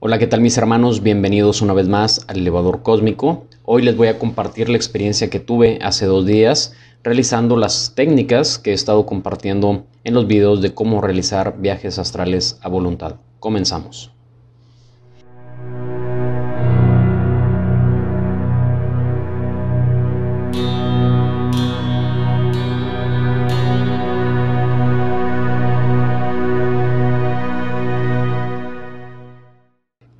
Hola, ¿qué tal mis hermanos? Bienvenidos una vez más al elevador cósmico. Hoy les voy a compartir la experiencia que tuve hace dos días realizando las técnicas que he estado compartiendo en los videos de cómo realizar viajes astrales a voluntad. Comenzamos.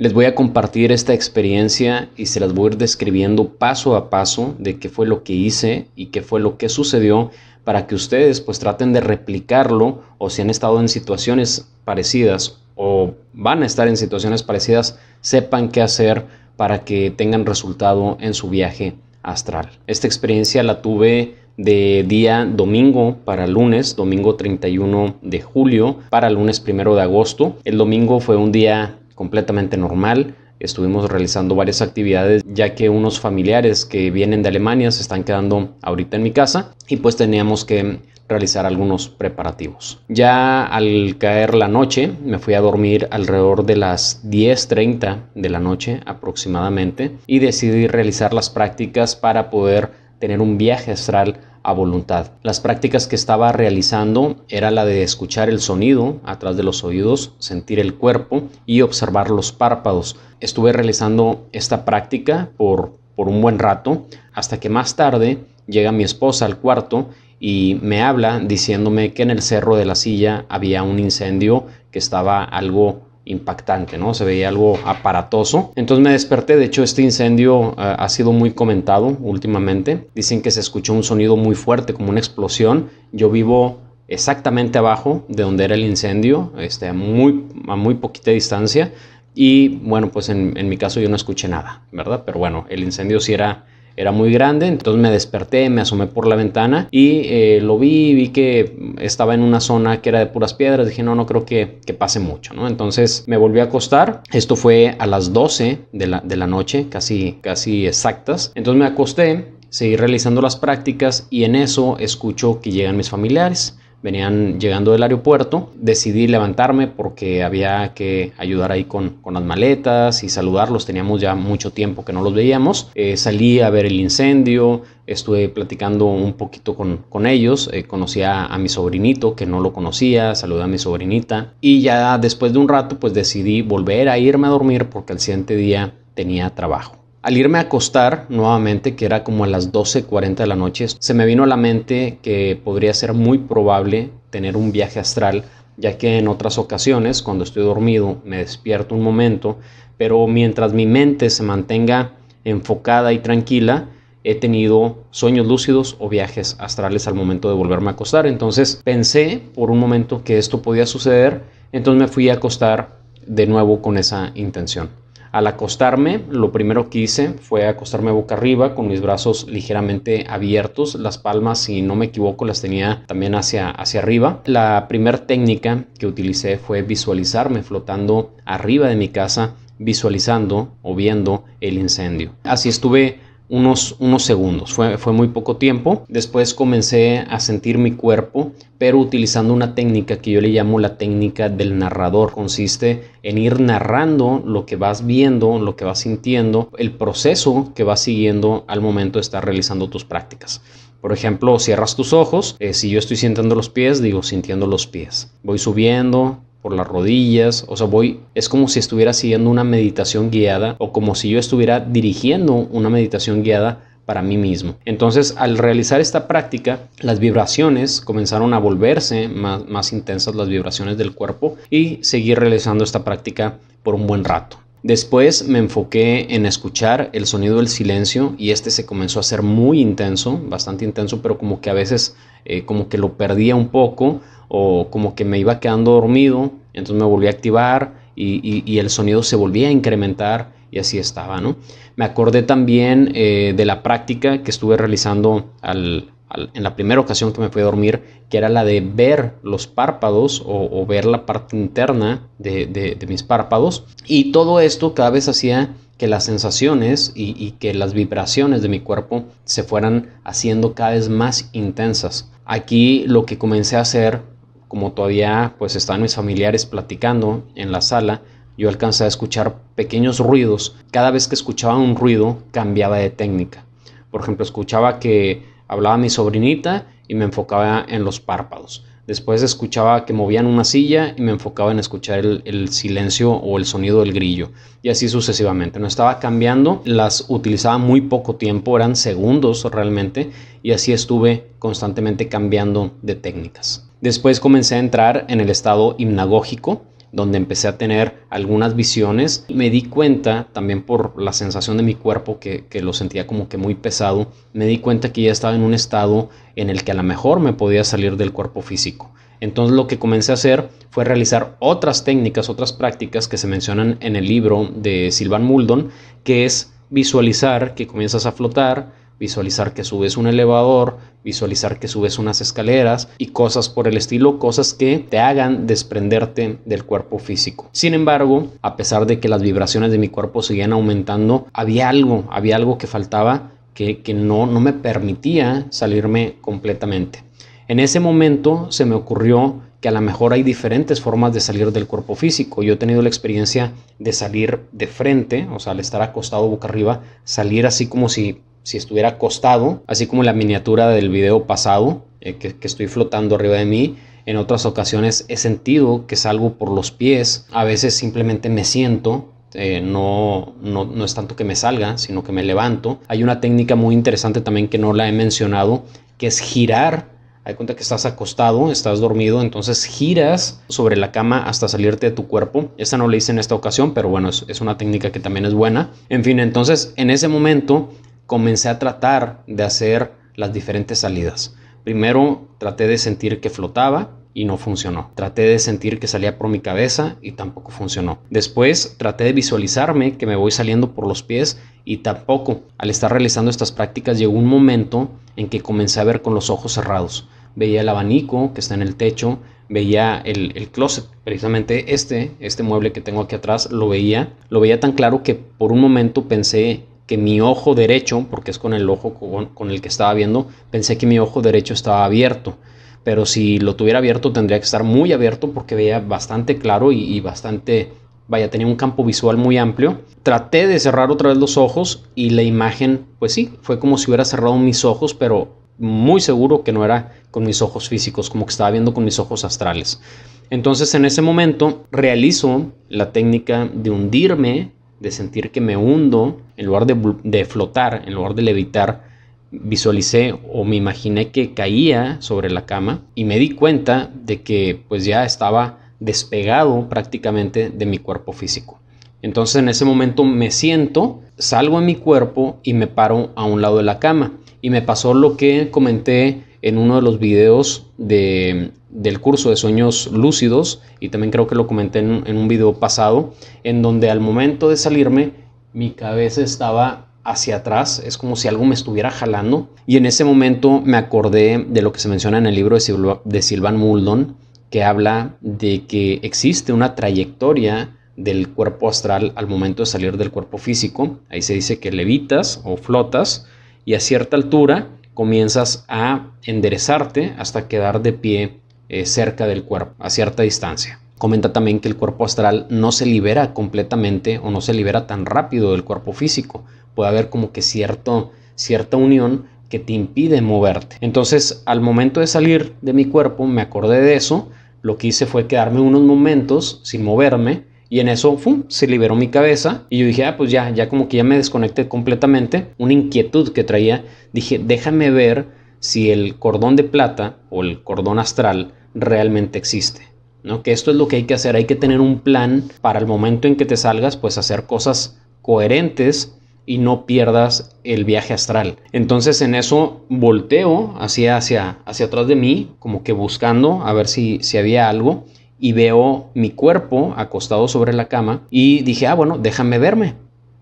Les voy a compartir esta experiencia y se las voy a ir describiendo paso a paso de qué fue lo que hice y qué fue lo que sucedió para que ustedes pues traten de replicarlo o si han estado en situaciones parecidas o van a estar en situaciones parecidas, sepan qué hacer para que tengan resultado en su viaje astral. Esta experiencia la tuve de día domingo para lunes, domingo 31 de julio para lunes 1 de agosto. El domingo fue un día completamente normal. Estuvimos realizando varias actividades ya que unos familiares que vienen de Alemania se están quedando ahorita en mi casa y pues teníamos que realizar algunos preparativos. Ya al caer la noche me fui a dormir alrededor de las 10.30 de la noche aproximadamente y decidí realizar las prácticas para poder tener un viaje astral voluntad. Las prácticas que estaba realizando era la de escuchar el sonido atrás de los oídos, sentir el cuerpo y observar los párpados. Estuve realizando esta práctica por, por un buen rato hasta que más tarde llega mi esposa al cuarto y me habla diciéndome que en el cerro de la silla había un incendio que estaba algo impactante, ¿no? Se veía algo aparatoso. Entonces me desperté, de hecho este incendio eh, ha sido muy comentado últimamente. Dicen que se escuchó un sonido muy fuerte, como una explosión. Yo vivo exactamente abajo de donde era el incendio, este, muy, muy poquita distancia. Y bueno, pues en, en mi caso yo no escuché nada, ¿verdad? Pero bueno, el incendio sí era era muy grande, entonces me desperté, me asomé por la ventana y eh, lo vi, vi que estaba en una zona que era de puras piedras, dije no, no creo que, que pase mucho, ¿no? Entonces me volví a acostar, esto fue a las 12 de la, noche, casi, casi exactas, entonces me acosté, seguí realizando las prácticas y en eso escucho que llegan mis familiares venían llegando del aeropuerto. Decidí levantarme porque había que ayudar ahí con, las maletas y saludarlos. Teníamos ya mucho tiempo que no los veíamos. Eh, salí a ver el incendio, estuve platicando un poquito con, ellos. Eh, conocí a, mi sobrinito que no lo conocía, saludé a mi sobrinita. Y ya después de un rato pues decidí volver a irme a dormir porque el siguiente día tenía trabajo. Al irme a acostar nuevamente, que era como a las 12.40 de la noche, se me vino a la mente que podría ser muy probable tener un viaje astral, ya que en otras ocasiones, cuando estoy dormido, me despierto un momento, pero mientras mi mente se mantenga enfocada y tranquila, he tenido sueños lúcidos o viajes astrales al momento de volverme a acostar. Entonces pensé por un momento que esto podía suceder, entonces me fui a acostar de nuevo con esa intención. Al acostarme, lo primero que hice fue acostarme boca arriba con mis brazos ligeramente abiertos, las palmas, si no me equivoco, las tenía también hacia, hacia arriba. La primera técnica que utilicé fue visualizarme flotando arriba de mi casa, visualizando o viendo el incendio. Así estuve unos, segundos, fue, fue muy poco tiempo. Después comencé a sentir mi cuerpo, pero utilizando una técnica que yo le llamo la técnica del narrador. Consiste en ir narrando lo que vas viendo, lo que vas sintiendo, el proceso que vas siguiendo al momento de estar realizando tus prácticas. Por ejemplo, cierras tus ojos, eh, si yo estoy sintiendo los pies, digo sintiendo los pies. Voy subiendo, por las rodillas, o sea, voy, es como si estuviera siguiendo una meditación guiada o como si yo estuviera dirigiendo una meditación guiada para mí mismo. Entonces, al realizar esta práctica, las vibraciones comenzaron a volverse más, intensas, las vibraciones del cuerpo, y seguí realizando esta práctica por un buen rato. Después me enfoqué en escuchar el sonido del silencio y este se comenzó a hacer muy intenso, bastante intenso, pero como que a veces eh, como que lo perdía un poco o como que me iba quedando dormido, entonces me volví a activar y, el sonido se volvía a incrementar y así estaba, ¿no? Me acordé también eh, de la práctica que estuve realizando en la primera ocasión que me fui a dormir, que era la de ver los párpados o, ver la parte interna de, mis párpados. Y todo esto cada vez hacía que las sensaciones y, y que las vibraciones de mi cuerpo se fueran haciendo cada vez más intensas. Aquí lo que comencé a hacer como todavía pues estaban mis familiares platicando en la sala, yo alcancé a escuchar pequeños ruidos. Cada vez que escuchaba un ruido cambiaba de técnica. Por ejemplo, escuchaba que hablaba mi sobrinita y me enfocaba en los párpados. Después escuchaba que movían una silla y me enfocaba en escuchar el, silencio o el sonido del grillo. Y así sucesivamente. No estaba cambiando, las utilizaba muy poco tiempo, eran segundos realmente. Y así estuve constantemente cambiando de técnicas. Después comencé a entrar en el estado hipnagógico, donde empecé a tener algunas visiones. Me di cuenta, también por la sensación de mi cuerpo, que, lo sentía como que muy pesado, me di cuenta que ya estaba en un estado en el que a lo mejor me podía salir del cuerpo físico. Entonces lo que comencé a hacer fue realizar otras técnicas, otras prácticas que se mencionan en el libro de Silvan Muldon, que es visualizar que comienzas a flotar, visualizar que subes un elevador, visualizar que subes unas escaleras y cosas por el estilo, cosas que te hagan desprenderte del cuerpo físico. Sin embargo, a pesar de que las vibraciones de mi cuerpo seguían aumentando, había algo, había algo que faltaba que, no, no me permitía salirme completamente. En ese momento se me ocurrió que a lo mejor hay diferentes formas de salir del cuerpo físico. Yo he tenido la experiencia de salir de frente, o sea, al estar acostado boca arriba, salir así como si si estuviera acostado, así como la miniatura del video pasado, eh, que, estoy flotando arriba de mí. En otras ocasiones he sentido que salgo por los pies, a veces simplemente me siento eh, no, no, no, es tanto que me salga, sino que me levanto. Hay una técnica muy interesante también que no la he mencionado, que es girar. Hay cuenta que estás acostado, estás dormido, entonces giras sobre la cama hasta salirte de tu cuerpo. Esta no la hice en esta ocasión, pero bueno, es una técnica que también es buena. En fin, entonces en ese momento comencé a tratar de hacer las diferentes salidas. Primero traté de sentir que flotaba y no funcionó. Traté de sentir que salía por mi cabeza y tampoco funcionó. Después traté de visualizarme que me voy saliendo por los pies y tampoco. Al estar realizando estas prácticas llegó un momento en que comencé a ver con los ojos cerrados. Veía el abanico que está en el techo, veía el, el closet, precisamente este, este mueble que tengo aquí atrás, lo veía, lo veía tan claro que por un momento pensé que mi ojo derecho, porque es con el ojo con, el que estaba viendo, pensé que mi ojo derecho estaba abierto. Pero si lo tuviera abierto tendría que estar muy abierto porque veía bastante claro y, y bastante, vaya, tenía un campo visual muy amplio. Traté de cerrar otra vez los ojos y la imagen, pues sí, fue como si hubiera cerrado mis ojos, pero muy seguro que no era con mis ojos físicos, como que estaba viendo con mis ojos astrales. Entonces en ese momento realizo la técnica de hundirme de sentir que me hundo, en lugar de, flotar, en lugar de levitar, visualicé o me imaginé que caía sobre la cama y me di cuenta de que pues ya estaba despegado prácticamente de mi cuerpo físico. Entonces en ese momento me siento, salgo a mi cuerpo y me paro a un lado de la cama. Y me pasó lo que comenté en uno de los videos del curso de sueños lúcidos y también creo que lo comenté en, un video pasado, en donde al momento de salirme mi cabeza estaba hacia atrás, es como si algo me estuviera jalando y en ese momento me acordé de lo que se menciona en el libro de, de Silvan Muldon, que habla de que existe una trayectoria del cuerpo astral al momento de salir del cuerpo físico. Ahí se dice que levitas o flotas y a cierta altura comienzas a enderezarte hasta quedar de pie eh, cerca del cuerpo, a cierta distancia. Comenta también que el cuerpo astral no se libera completamente o no se libera tan rápido del cuerpo físico. Puede haber como que cierto, cierta unión que te impide moverte. Entonces, al momento de salir de mi cuerpo, me acordé de eso. Lo que hice fue quedarme unos momentos sin moverme y en eso, se liberó mi cabeza y yo dije, ah, pues ya, ya como que ya me desconecté completamente. Una inquietud que traía, dije, déjame ver si el cordón de plata o el cordón astral realmente existe. ¿no? Que esto es lo que hay que hacer, hay que tener un plan para el momento en que te salgas, pues hacer cosas coherentes y no pierdas el viaje astral. Entonces en eso volteo hacia, hacia, hacia atrás de mí, como que buscando a ver si, si había algo y veo mi cuerpo acostado sobre la cama y dije, ah, bueno, déjame verme.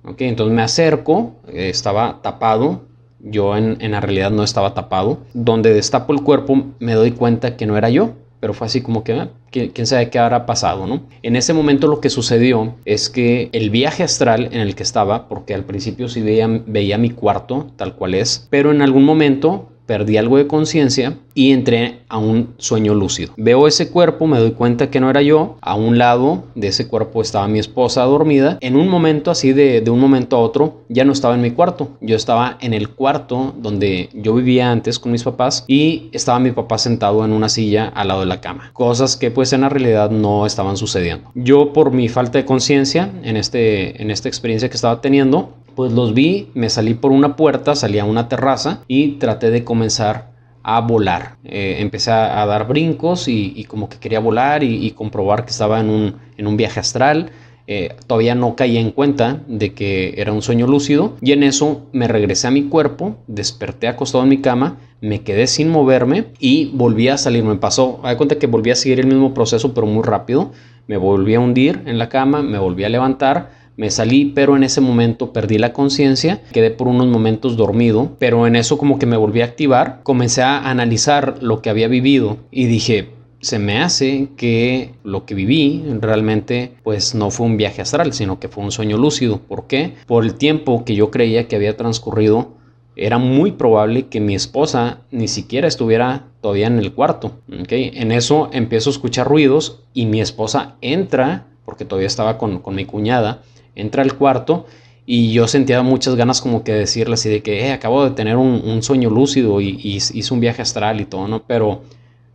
¿Ok? Entonces me acerco, eh, estaba tapado, yo en, la realidad no estaba tapado. Donde destapo el cuerpo me doy cuenta que no era yo, pero fue así como que, ah, quién sabe qué habrá pasado, ¿no? En ese momento lo que sucedió es que el viaje astral en el que estaba, porque al principio sí veía, veía mi cuarto tal cual es, pero en algún momento perdí algo de conciencia y entré a un sueño lúcido. Veo ese cuerpo, me doy cuenta que no era yo, a un lado de ese cuerpo estaba mi esposa dormida, en un momento así de, un momento a otro ya no estaba en mi cuarto, yo estaba en el cuarto donde yo vivía antes con mis papás y estaba mi papá sentado en una silla al lado de la cama, cosas que pues en la realidad no estaban sucediendo. Yo por mi falta de conciencia en, este, en esta experiencia que estaba teniendo, pues los vi, me salí por una puerta, salí a una terraza y traté de comenzar a volar. Eh, empecé a, dar brincos y, como que quería volar y, comprobar que estaba en un, viaje astral. Eh, todavía no caía en cuenta de que era un sueño lúcido y en eso me regresé a mi cuerpo, desperté acostado en mi cama, me quedé sin moverme y volví a salir. Me pasó, me cuenta que volví a seguir el mismo proceso pero muy rápido. Me volví a hundir en la cama, me volví a levantar me salí, pero en ese momento perdí la conciencia, quedé por unos momentos dormido, pero en eso como que me volví a activar, comencé a analizar lo que había vivido y dije, se me hace que lo que viví realmente pues no fue un viaje astral, sino que fue un sueño lúcido. ¿Por qué? Por el tiempo que yo creía que había transcurrido, era muy probable que mi esposa ni siquiera estuviera todavía en el cuarto. ¿okay? En eso empiezo a escuchar ruidos y mi esposa entra, porque todavía estaba con, con mi cuñada, entra al cuarto y yo sentía muchas ganas como que decirle así de que, eh, acabo de tener un, sueño lúcido y, hice un viaje astral y todo, ¿no? Pero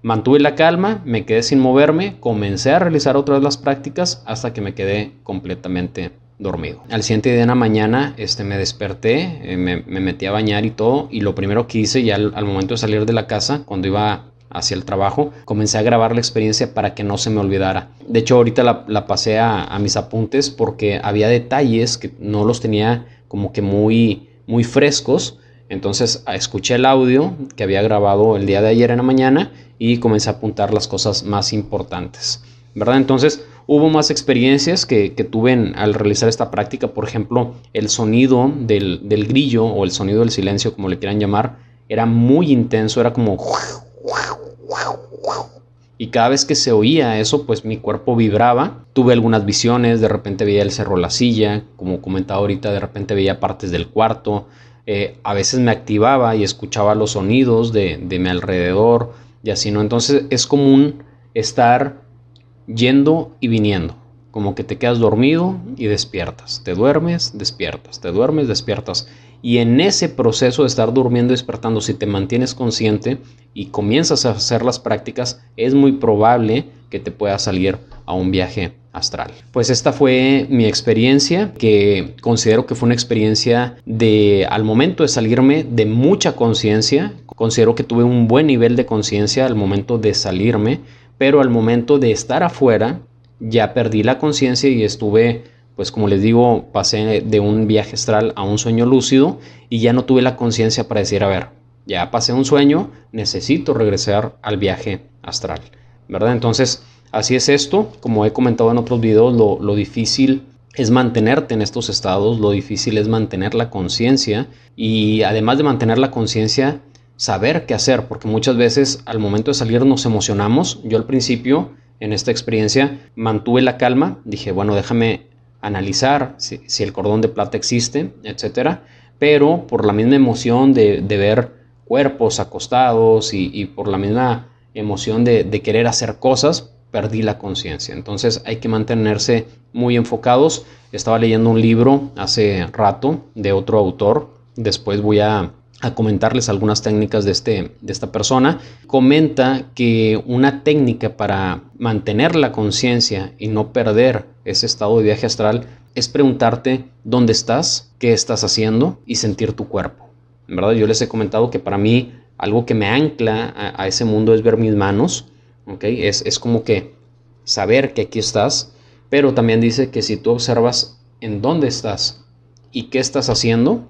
mantuve la calma, me quedé sin moverme, comencé a realizar otras las prácticas hasta que me quedé completamente dormido. Al siguiente día de la mañana este, me desperté, eh, me, metí a bañar y todo, y lo primero que hice ya al, al momento de salir de la casa, cuando iba hacia el trabajo, comencé a grabar la experiencia para que no se me olvidara. De hecho, ahorita la, pasé a, mis apuntes porque había detalles que no los tenía como que muy, muy frescos. Entonces escuché el audio que había grabado el día de ayer en la mañana y comencé a apuntar las cosas más importantes. ¿Verdad? Entonces hubo más experiencias que, tuve al realizar esta práctica. Por ejemplo, el sonido del, del grillo o el sonido del silencio, como le quieran llamar, era muy intenso, era como y cada vez que se oía eso, pues mi cuerpo vibraba. Tuve algunas visiones, de repente veía el cerro La Silla, como comentaba ahorita, de repente veía partes del cuarto. Eh, a veces me activaba y escuchaba los sonidos de, de mi alrededor y así, ¿no? Entonces es común estar yendo y viniendo como que te quedas dormido y despiertas, te duermes, despiertas, te duermes, despiertas. Y en ese proceso de estar durmiendo y despertando, si te mantienes consciente y comienzas a hacer las prácticas, es muy probable que te puedas salir a un viaje astral. Pues esta fue mi experiencia, que considero que fue una experiencia de, al momento de salirme, de mucha conciencia. Considero que tuve un buen nivel de conciencia al momento de salirme, pero al momento de estar afuera, ya perdí la conciencia y estuve pues como les digo, pasé de un viaje astral a un sueño lúcido y ya no tuve la conciencia para decir, a ver, ya pasé un sueño, necesito regresar al viaje astral, ¿verdad? Entonces, así es esto, como he comentado en otros videos, lo, lo difícil es mantenerte en estos estados, lo difícil es mantener la conciencia y además de mantener la conciencia, saber qué hacer, porque muchas veces al momento de salir nos emocionamos, yo al principio... En esta experiencia mantuve la calma, dije, bueno, déjame analizar si, el cordón de plata existe, etcétera, pero por la misma emoción de, ver cuerpos acostados y, por la misma emoción de querer hacer cosas, perdí la conciencia. Entonces hay que mantenerse muy enfocados. Estaba leyendo un libro hace rato de otro autor. Después voy a a comentarles algunas técnicas de, este, de esta persona. Comenta que una técnica para mantener la conciencia y no perder ese estado de viaje astral es preguntarte dónde estás, qué estás haciendo y sentir tu cuerpo. En verdad, yo les he comentado que para mí algo que me ancla a, ese mundo es ver mis manos. ¿okay? Es, es como que saber que aquí estás, pero también dice que si tú observas en dónde estás y qué estás haciendo,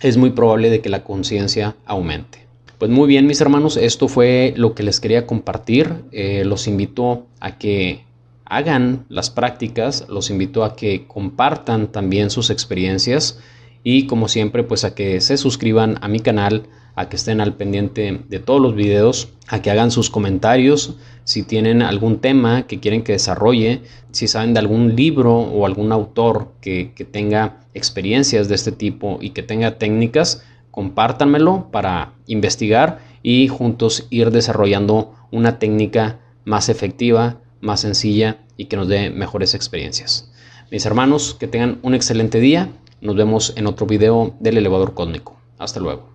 es muy probable de que la conciencia aumente. Pues muy bien, mis hermanos, esto fue lo que les quería compartir. Eh, los invito a que hagan las prácticas, los invito a que compartan también sus experiencias y como siempre pues a que se suscriban a mi canal, a que estén al pendiente de todos los videos, a que hagan sus comentarios, si tienen algún tema que quieren que desarrolle, si saben de algún libro o algún autor que, tenga experiencias de este tipo y que tenga técnicas, compártanmelo para investigar y juntos ir desarrollando una técnica más efectiva, más sencilla y que nos dé mejores experiencias. Mis hermanos, que tengan un excelente día nos vemos en otro video del elevador cósmico. Hasta luego.